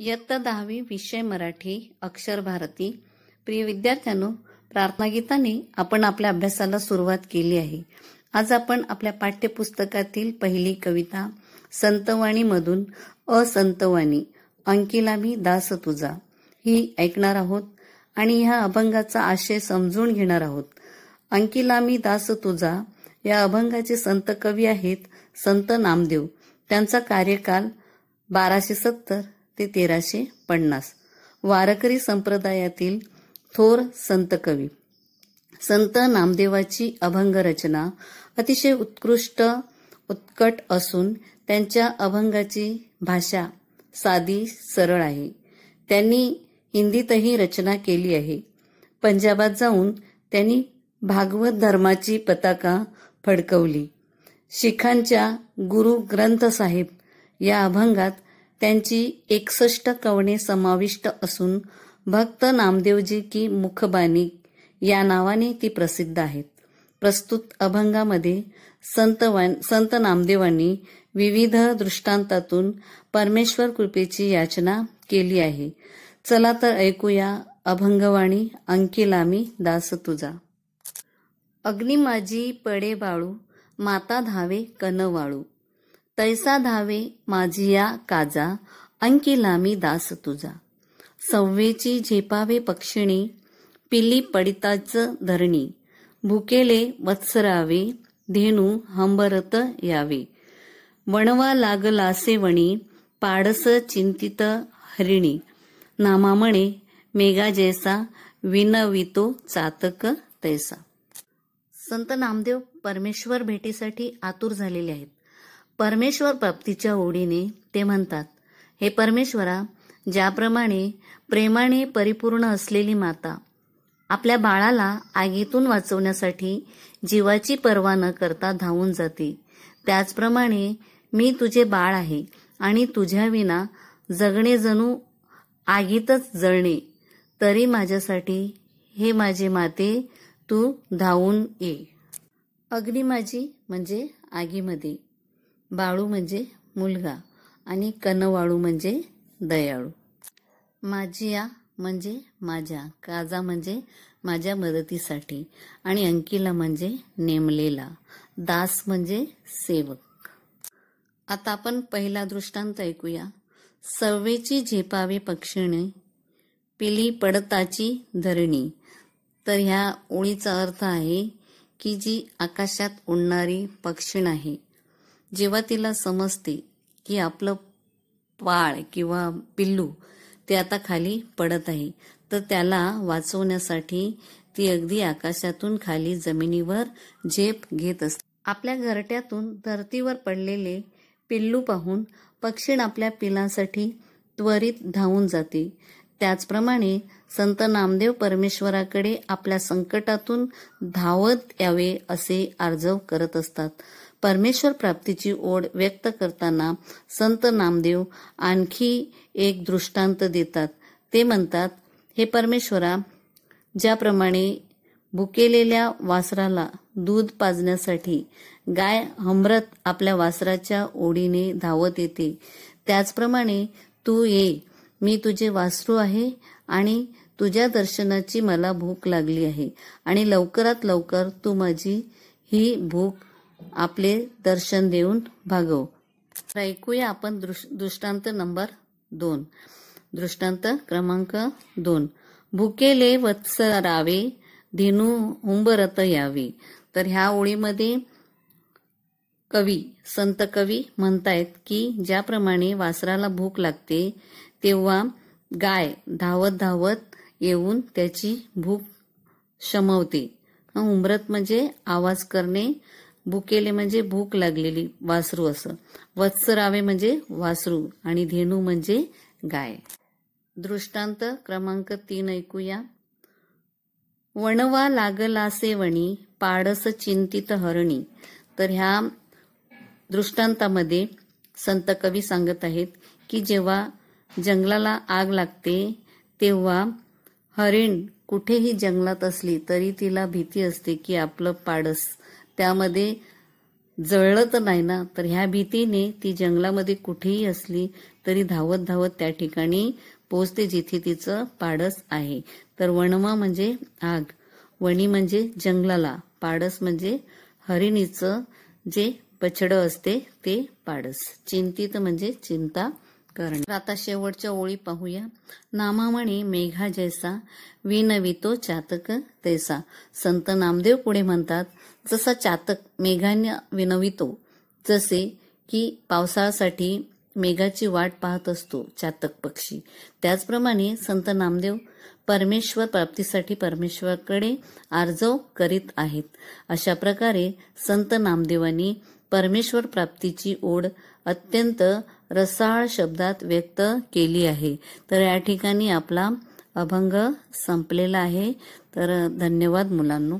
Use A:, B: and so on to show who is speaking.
A: इयत्ता दहावी विषय मराठी अक्षर भारती प्रिय विद्यार्थ्यांनो प्रार्थना गीताने आपण आपल्या अभ्यासाला सुरुवात केली आहे आज आपण आपल्या पाठ्यपुस्तकातील पहिली कविता संतवाणीमधून असंतवाणी अंकिलामी दास तुझा ही ऐकणार आहोत आणि ह्या अभंगाचा आशय समजून घेणार आहोत अंकिलामी दास तुझा या अभंगाचे संत कवी आहेत संत नामदेव त्यांचा कार्यकाल बाराशे सत्तर ते तेराशे पन्नास वारकरी संप्रदायातील थोर संत कवी संत नामदेवाची अभंग रचना अतिशय उत्कृष्ट उत्कट असून त्यांच्या अभंगाची भाषा साधी सरळ आहे त्यांनी हिंदीतही रचना केली आहे पंजाबात जाऊन त्यांनी भागवत धर्माची पताका फडकवली शिखांच्या गुरु ग्रंथ साहेब या अभंगात त्यांची एकसष्ट कवणे समाविष्ट असून भक्त नामदेवजी की मुखबानी या नावाने ती प्रसिद्ध आहेत प्रस्तुत अभंगामध्ये संतवान संत नामदेवांनी विविध दृष्टांतातून परमेश्वर कृपेची याचना केली आहे चला तर ऐकूया अभंगवाणी अंकिलामी दास तुझा अग्निमाजी पडे बाळू माता धावे कनवाळू तैसा धावे माझिया काजा अंकी लामी दास तुझा सव्वेची झेपावे पक्षिणी पिली पडिताच धरणी भुकेले वत्सरावे धेनू हंबरत यावे वणवा लागलासे वणी पाडस चिंतित हरिणी नामामणे मेघा जैसा विनवितो चातक तैसा संत नामदेव परमेश्वर भेटीसाठी आतुर झालेले आहेत परमेश्वर प्राप्तीच्या ओढीने ते म्हणतात हे परमेश्वरा ज्याप्रमाणे प्रेमाने परिपूर्ण असलेली माता आपल्या बाळाला आगीतून वाचवण्यासाठी जीवाची पर्वा न करता धावून जाते त्याचप्रमाणे मी तुझे बाळ आहे आणि तुझ्याविना जगणे जणू आगीतच जळणे तरी माझ्यासाठी हे माझे माते तू धावून ये अग्निमाजी माझी म्हणजे आगीमध्ये बाळू म्हणजे मुलगा आणि कनवाळू म्हणजे दयाळू माझिया म्हणजे माझ्या काजा म्हणजे माझ्या मदतीसाठी आणि अंकिला म्हणजे नेमलेला दास म्हणजे सेवक आता आपण पहिला दृष्टांत ऐकूया सव्वेची झेपावे पक्षिणे पिली पडताची धरणी तर ह्या ओळीचा अर्थ आहे की जी आकाशात उडणारी पक्षिण आहे जेव्हा तिला समजते की आपलं पाळ किंवा पिल्लू ते आता खाली पडत आहे तर त्याला वाचवण्यासाठी ती अगदी आकाशातून खाली जमिनीवर झेप घेत असते आपल्या घरट्यातून धरतीवर पडलेले पिल्लू पाहून पक्षीण आपल्या पिलासाठी त्वरित धावून जाते त्याचप्रमाणे संत नामदेव परमेश्वराकडे आपल्या संकटातून धावत यावे असे आर्जव करत असतात परमेश्वर प्राप्तीची ओढ व्यक्त करताना संत नामदेव आणखी एक दृष्टांत देतात ते म्हणतात हे परमेश्वरा ज्याप्रमाणे भुकेलेल्या वासराला दूध पाजण्यासाठी गाय हमरत आपल्या वासराच्या ओढीने धावत येते त्याचप्रमाणे तू ये मी तुझे वासरू आहे आणि तुझ्या दर्शनाची मला भूक लागली आहे आणि लवकरात लवकर तू माझी ही भूक आपले दर्शन देऊन भागव तर ऐकूया आपण दृष्टांत नंबर दोन दृष्टांत क्रमांक दोन भुकेले रावे धिनू उंबरत यावे तर ह्या ओळीमध्ये कवी संत कवी म्हणतायत की ज्याप्रमाणे वासराला भूक लागते तेव्हा गाय धावत धावत येऊन त्याची भूक शमवते उमरत म्हणजे आवाज करणे भुकेले म्हणजे भूक लागलेली वासरू असं वत्सरावे म्हणजे वासरू आणि धेनू म्हणजे गाय दृष्टांत क्रमांक तीन ऐकूया वणवा लागलासे वणी पाडस चिंतित हरणी तर ह्या दृष्टांतामध्ये संत कवी सांगत आहेत की जेव्हा जंगलाला आग लागते तेव्हा हरिण कुठेही जंगलात असली तरी तिला भीती असते की आपलं पाडस त्यामध्ये जळलं तर नाही ना तर ह्या भीतीने ती जंगलामध्ये कुठेही असली तरी धावत धावत त्या ठिकाणी पोचते जिथे तिचं पाडस आहे तर वणमा म्हणजे आग वणी म्हणजे जंगलाला पाडस म्हणजे हरिणीचं जे पछड असते ते पाडस चिंतित म्हणजे चिंता करणे आता शेवटच्या ओळी पाहूया नामामणी मेघा जैसा विनवितो चातक तैसा संत नामदेव पुढे म्हणतात जसा चातक मेघाने विनवितो जसे की पावसाळासाठी मेघाची वाट पाहत असतो चातक पक्षी त्याचप्रमाणे संत नामदेव परमेश्वर प्राप्तीसाठी परमेश्वराकडे आर्जव करीत आहेत अशा प्रकारे संत नामदेवांनी परमेश्वर प्राप्तीची ओढ अत्यंत रसाळ शब्दात व्यक्त केली आहे तर या ठिकाणी आपला अभंग संपलेला आहे तर धन्यवाद मुलांनो